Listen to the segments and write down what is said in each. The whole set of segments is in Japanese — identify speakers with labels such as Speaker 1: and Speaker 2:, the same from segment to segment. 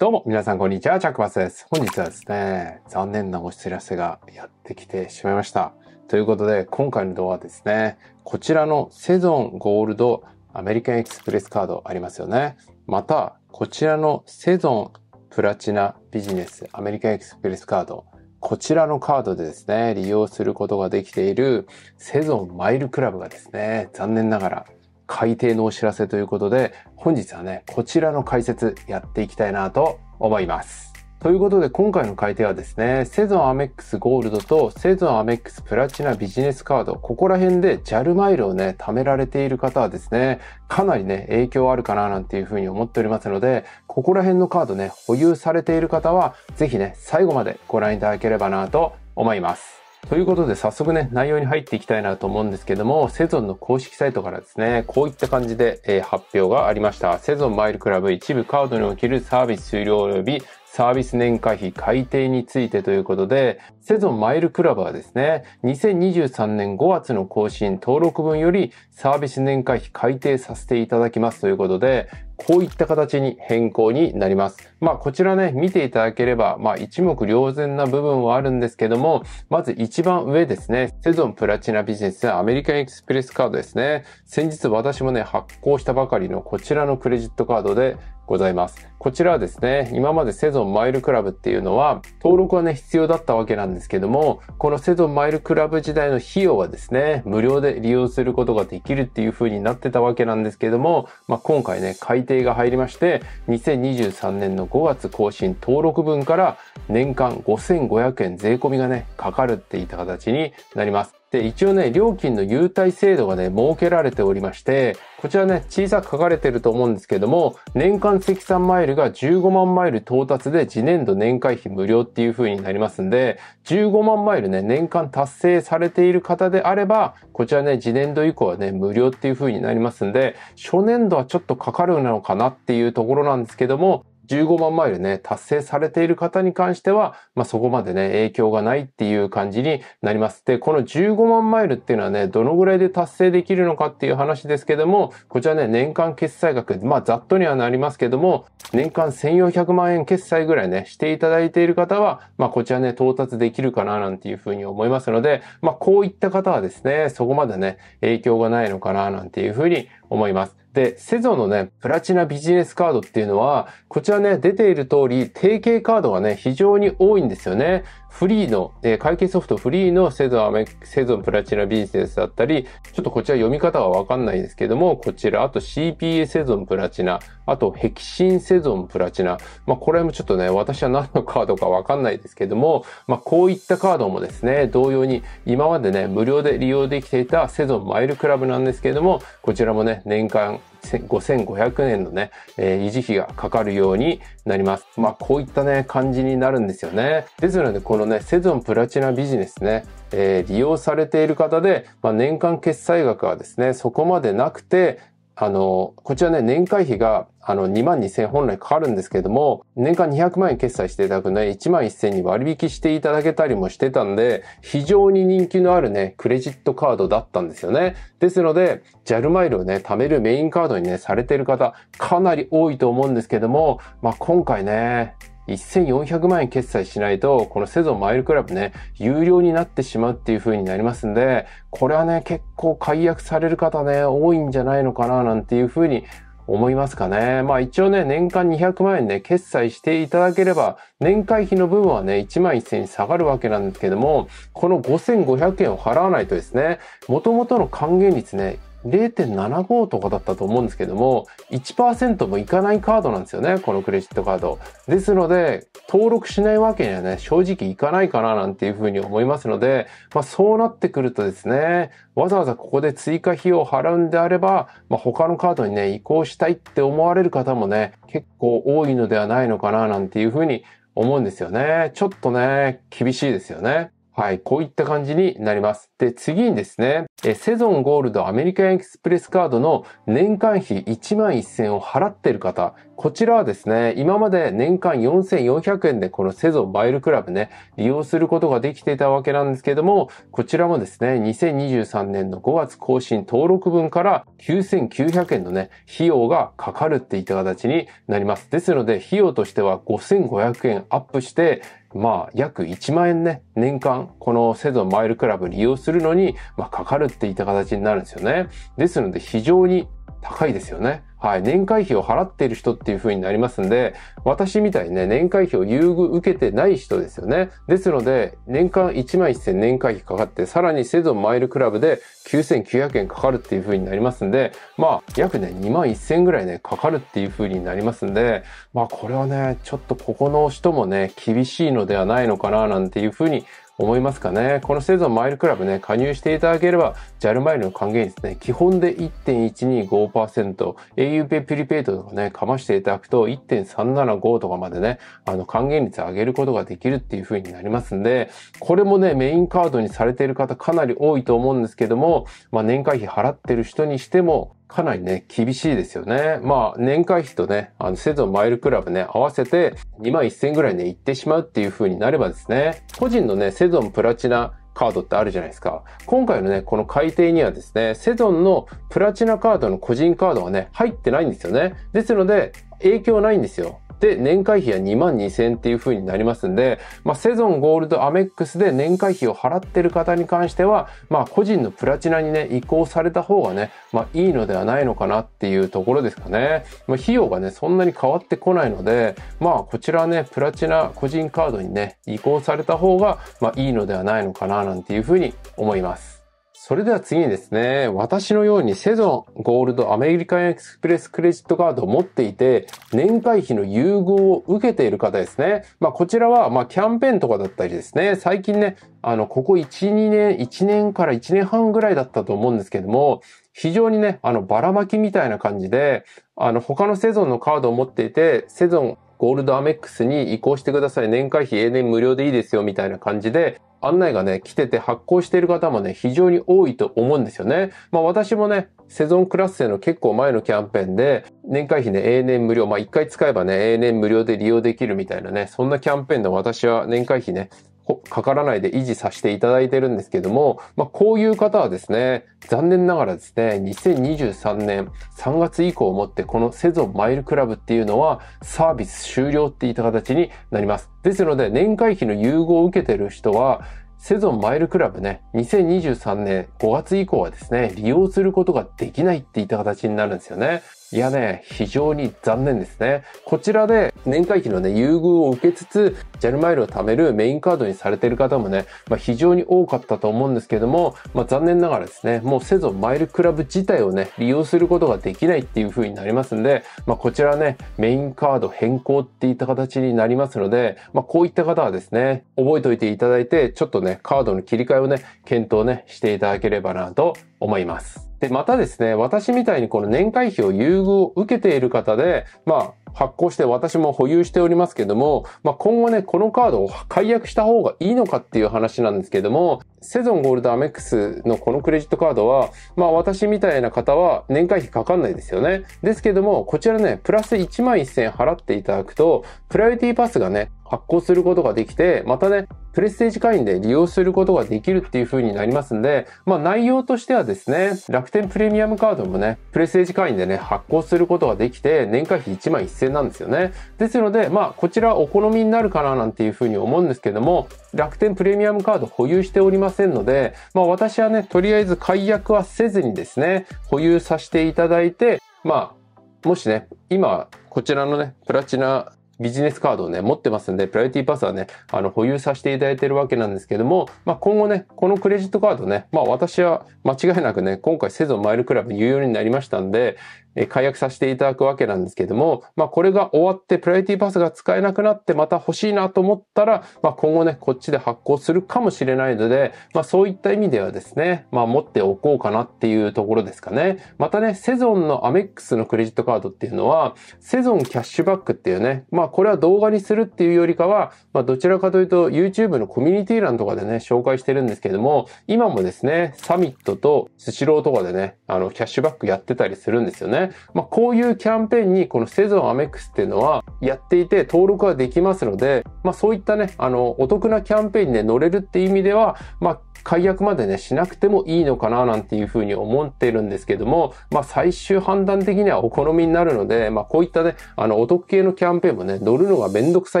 Speaker 1: どうも、皆さん、こんにちは。チャックバスです。本日はですね、残念なお知らせがやってきてしまいました。ということで、今回の動画はですね、こちらのセゾンゴールドアメリカンエクスプレスカードありますよね。また、こちらのセゾンプラチナビジネスアメリカンエクスプレスカード。こちらのカードでですね、利用することができているセゾンマイルクラブがですね、残念ながら改定のお知らせということで、本日はね、こちらの解説やっていきたいなと思います。ということで今回の改定はですね、セゾンアメックスゴールドとセゾンアメックスプラチナビジネスカード、ここら辺で JAL マイルをね、貯められている方はですね、かなりね、影響あるかななんていうふうに思っておりますので、ここら辺のカードね、保有されている方は、ぜひね、最後までご覧いただければなと思います。ということで早速ね、内容に入っていきたいなと思うんですけども、セゾンの公式サイトからですね、こういった感じで、えー、発表がありました。セゾンマイルクラブ一部カードにおけるサービス終了及びサービス年会費改定についてということで、セゾンマイルクラブはですね、2023年5月の更新登録分よりサービス年会費改定させていただきますということで、こういった形に変更になります。まあこちらね、見ていただければ、まあ一目瞭然な部分はあるんですけども、まず一番上ですね、セゾンプラチナビジネスアメリカンエクスプレスカードですね。先日私もね、発行したばかりのこちらのクレジットカードでございます。こちらはですね、今までセゾンマイルクラブっていうのは、登録はね、必要だったわけなんですけども、このセゾンマイルクラブ時代の費用はですね、無料で利用することができるっていう風になってたわけなんですけども、まあ、今回ね、改定が入りまして、2023年の5月更新登録分から年間5500円税込みがね、かかるっていった形になります。で、一応ね、料金の優待制度がね、設けられておりまして、こちらね、小さく書かれてると思うんですけども、年間積算マイルが15万マイル到達で次年度年会費無料っていう風になりますんで、15万マイルね、年間達成されている方であれば、こちらね、次年度以降はね、無料っていう風になりますんで、初年度はちょっとかかるのかなっていうところなんですけども、15万マイルね、達成されている方に関しては、まあ、そこまでね、影響がないっていう感じになります。で、この15万マイルっていうのはね、どのぐらいで達成できるのかっていう話ですけども、こちらね、年間決済額、まあ、ざっとにはなりますけども、年間1400万円決済ぐらいね、していただいている方は、まあ、こちらね、到達できるかななんていうふうに思いますので、まあ、こういった方はですね、そこまでね、影響がないのかななんていうふうに思います。で、セゾンのね、プラチナビジネスカードっていうのは、こちらね、出ている通り、提携カードがね、非常に多いんですよね。フリーの、えー、会計ソフトフリーのセゾンセゾンプラチナビジネスだったり、ちょっとこちら読み方はわかんないですけども、こちら、あと CPA セゾンプラチナ、あとヘキシンセゾンプラチナ。まあ、これもちょっとね、私は何のカードかわかんないですけども、まあ、こういったカードもですね、同様に今までね、無料で利用できていたセゾンマイルクラブなんですけども、こちらもね、年間5500円のね、えー、維持費がかかるようになります。まあ、こういったね、感じになるんですよね。ですので、このね、セゾンプラチナビジネスね、えー、利用されている方で、まあ、年間決済額はですね、そこまでなくて、あの、こちらね、年会費が、あの、2万2000本来かかるんですけども、年間200万円決済していただくので、1万1000に割引していただけたりもしてたんで、非常に人気のあるね、クレジットカードだったんですよね。ですので、JAL マイルをね、貯めるメインカードにね、されている方、かなり多いと思うんですけども、まあ、今回ね、1400万円決済しないと、このセゾンマイルクラブね、有料になってしまうっていう風になりますんで、これはね、結構解約される方ね、多いんじゃないのかな、なんていう風に思いますかね。まあ一応ね、年間200万円ね、決済していただければ、年会費の部分はね、1万1000円下がるわけなんですけども、この5500円を払わないとですね、元々の還元率ね、0.75とかだったと思うんですけども1%もいかないカードなんですよねこのクレジットカードですので登録しないわけにはね正直いかないかななんていうふうに思いますので、まあ、そうなってくるとですねわざわざここで追加費用を払うんであれば、まあ、他のカードにね移行したいって思われる方もね結構多いのではないのかななんていうふうに思うんですよねちょっとね厳しいですよねはい、こういった感じになります。で、次にですね、えセゾンゴールドアメリカンエクスプレスカードの年間費1万1000を払っている方、こちらはですね、今まで年間4400円でこのセゾンバイルクラブね、利用することができていたわけなんですけども、こちらもですね、2023年の5月更新登録分から9900円のね、費用がかかるっていった形になります。ですので、費用としては5500円アップして、まあ、約1万円ね、年間、このセゾンマイルクラブ利用するのに、まあ、かかるっていた形になるんですよね。ですので非常に高いですよね。はい。年会費を払っている人っていう風になりますんで、私みたいにね、年会費を優遇受けてない人ですよね。ですので、年間1万1000年会費かかって、さらにセゾンマイルクラブで9900円かかるっていう風になりますんで、まあ、約ね、2万1000ぐらいね、かかるっていう風になりますんで、まあ、これはね、ちょっとここの人もね、厳しいのではないのかな、なんていう風に思いますかね。この製造マイルクラブね、加入していただければ、JAL マイルの還元率ね、基本で1.125%、auPay プリペイトとかね、かましていただくと1.375とかまでね、あの、還元率上げることができるっていう風になりますんで、これもね、メインカードにされている方かなり多いと思うんですけども、まあ、年会費払ってる人にしても、かなりね、厳しいですよね。まあ、年会費とね、あの、セゾンマイルクラブね、合わせて2万1000ぐらいね、行ってしまうっていう風になればですね、個人のね、セゾンプラチナカードってあるじゃないですか。今回のね、この改定にはですね、セゾンのプラチナカードの個人カードがね、入ってないんですよね。ですので、影響ないんですよ。で、年会費は2万2000円っていう風になりますんで、まあ、セゾン、ゴールド、アメックスで年会費を払ってる方に関しては、まあ、個人のプラチナにね、移行された方がね、まあ、いいのではないのかなっていうところですかね。まあ、費用がね、そんなに変わってこないので、まあ、こちらね、プラチナ個人カードにね、移行された方が、まあ、いいのではないのかな、なんていう風に思います。それでは次にですね、私のようにセゾン、ゴールド、アメリカンエクスプレスクレジットカードを持っていて、年会費の優遇を受けている方ですね。まあ、こちらは、まあ、キャンペーンとかだったりですね、最近ね、あの、ここ1、2年、1年から1年半ぐらいだったと思うんですけども、非常にね、あの、ばらまきみたいな感じで、あの、他のセゾンのカードを持っていて、セゾンゴールドアメックスに移行してください。年会費永年無料でいいですよ、みたいな感じで、案内がね、来てて発行している方もね、非常に多いと思うんですよね。まあ私もね、セゾンクラス生の結構前のキャンペーンで、年会費ね、永年無料、まあ一回使えばね、永年無料で利用できるみたいなね、そんなキャンペーンで私は年会費ね、かからないで維持させていただいてるんですけども、まあ、こういう方はですね、残念ながらですね、2023年3月以降をもってこのセゾンマイルクラブっていうのはサービス終了っていった形になります。ですので、年会費の融合を受けてる人は、セゾンマイルクラブね、2023年5月以降はですね、利用することができないっていった形になるんですよね。いやね、非常に残念ですね。こちらで年会費のね、優遇を受けつつ、ジェルマイルを貯めるメインカードにされている方もね、まあ、非常に多かったと思うんですけども、まあ、残念ながらですね、もうせぞマイルクラブ自体をね、利用することができないっていう風になりますんで、まあ、こちらね、メインカード変更っていった形になりますので、まあ、こういった方はですね、覚えておいていただいて、ちょっとね、カードの切り替えをね、検討ね、していただければなと思います。で、またですね、私みたいにこの年会費を優遇を受けている方で、まあ、発行して私も保有しておりますけども、まあ、今後ね、このカードを解約した方がいいのかっていう話なんですけども、セゾンゴールドアメックスのこのクレジットカードは、まあ私みたいな方は年会費かかんないですよね。ですけども、こちらね、プラス1万1000円払っていただくと、プライオリティパスがね、発行することができて、またね、プレステージ会員で利用することができるっていう風になりますんで、まあ内容としてはですね、楽天プレミアムカードもね、プレステージ会員でね、発行することができて、年会費1万1000なんですよね。ですので、まあこちらお好みになるかななんていう風に思うんですけども、楽天プレミアムカード保有しておりませんので、まあ私はね、とりあえず解約はせずにですね、保有させていただいて、まあ、もしね、今、こちらのね、プラチナビジネスカードをね、持ってますんで、プライオリティパスはね、あの、保有させていただいてるわけなんですけども、まあ、今後ね、このクレジットカードね、まあ、私は間違いなくね、今回セゾンマイルクラブ有料になりましたんで、え解約させていただくわけなんですけども、まあ、これが終わってプライオリティパスが使えなくなってまた欲しいなと思ったら、まあ、今後ね、こっちで発行するかもしれないので、まあ、そういった意味ではですね、まあ、持っておこうかなっていうところですかね。またね、セゾンのアメックスのクレジットカードっていうのは、セゾンキャッシュバックっていうね、まあ、これは動画にするっていうよりかは、まあ、どちらかというと YouTube のコミュニティ欄とかでね、紹介してるんですけども、今もですね、サミットとスシローとかでね、あの、キャッシュバックやってたりするんですよね。ね。まあ、こういうキャンペーンにこのセゾンアメックスっていうのはやっていて登録はできますので、まあ、そういったね、あの、お得なキャンペーンで乗れるっていう意味では、まあ、解約までね、しなくてもいいのかななんていうふうに思ってるんですけども、まあ最終判断的にはお好みになるので、まあこういったね、あのお得系のキャンペーンもね、乗るのがめんどくさ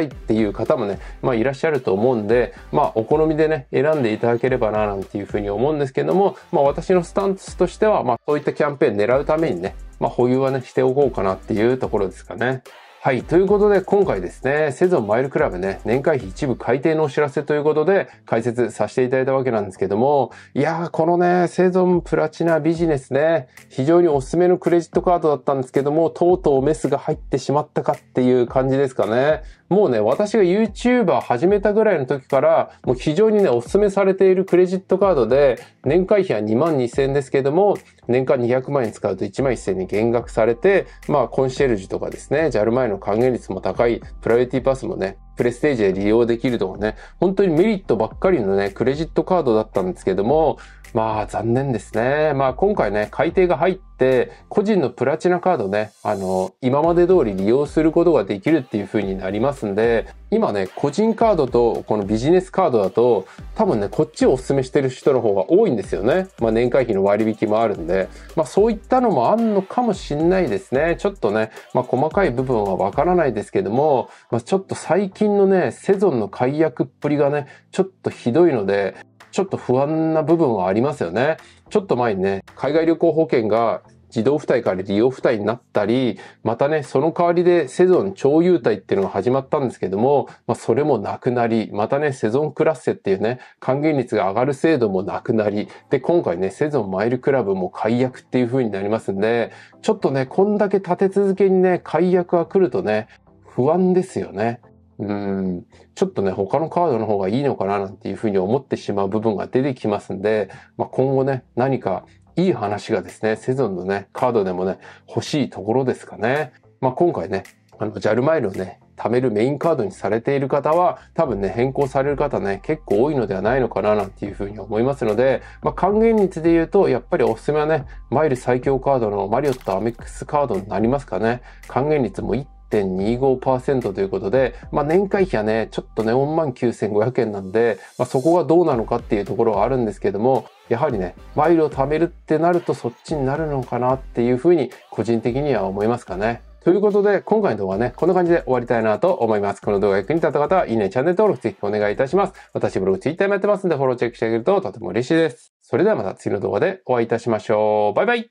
Speaker 1: いっていう方もね、まあいらっしゃると思うんで、まあお好みでね、選んでいただければななんていうふうに思うんですけども、まあ私のスタンスとしては、まあそういったキャンペーン狙うためにね、まあ保有はね、しておこうかなっていうところですかね。はい。ということで、今回ですね、セゾンマイルクラブね、年会費一部改定のお知らせということで、解説させていただいたわけなんですけども、いやー、このね、セゾンプラチナビジネスね、非常におすすめのクレジットカードだったんですけども、とうとうメスが入ってしまったかっていう感じですかね。もうね、私が YouTuber 始めたぐらいの時から、もう非常にね、お勧めされているクレジットカードで、年会費は2万2000円ですけども、年間200万円使うと1万1000円に減額されて、まあ、コンシェルジュとかですね、JAL 前の還元率も高い、プライオリティパスもね、プレステージで利用できるとかね、本当にメリットばっかりのね、クレジットカードだったんですけども、まあ残念ですね。まあ今回ね、改定が入って、個人のプラチナカードね、あの、今まで通り利用することができるっていう風になりますんで、今ね、個人カードとこのビジネスカードだと、多分ね、こっちをお勧めしてる人の方が多いんですよね。まあ年会費の割引もあるんで、まあそういったのもあんのかもしんないですね。ちょっとね、まあ細かい部分はわからないですけども、まあちょっと最近のね、セゾンの解約っぷりがね、ちょっとひどいので、ちょっと不安な部分はありますよね。ちょっと前にね、海外旅行保険が自動付帯から利用付帯になったり、またね、その代わりでセゾン超優待っていうのが始まったんですけども、まあ、それもなくなり、またね、セゾンクラッセっていうね、還元率が上がる制度もなくなり、で、今回ね、セゾンマイルクラブも解約っていう風になりますんで、ちょっとね、こんだけ立て続けにね、解約が来るとね、不安ですよね。うん、ちょっとね、他のカードの方がいいのかななんていうふうに思ってしまう部分が出てきますんで、まあ、今後ね、何かいい話がですね、セゾンのね、カードでもね、欲しいところですかね。まあ、今回ね、あの、ジャルマイルをね、貯めるメインカードにされている方は、多分ね、変更される方ね、結構多いのではないのかな、なんていうふうに思いますので、まあ、還元率で言うと、やっぱりおすすめはね、マイル最強カードのマリオットアメックスカードになりますかね。還元率も1 1.25%ということで、まあ、年会費はね、ちょっとね、4万9500円なんで、まあ、そこがどうなのかっていうところはあるんですけども、やはりね、マイルを貯めるってなるとそっちになるのかなっていうふうに個人的には思いますかね。ということで、今回の動画はね、こんな感じで終わりたいなと思います。この動画が役に立った方は、いいね、チャンネル登録ぜひお願いいたします。私ブログ、ツイッターもやってますんで、フォローチェックしてあげるととても嬉しいです。それではまた次の動画でお会いいたしましょう。バイバイ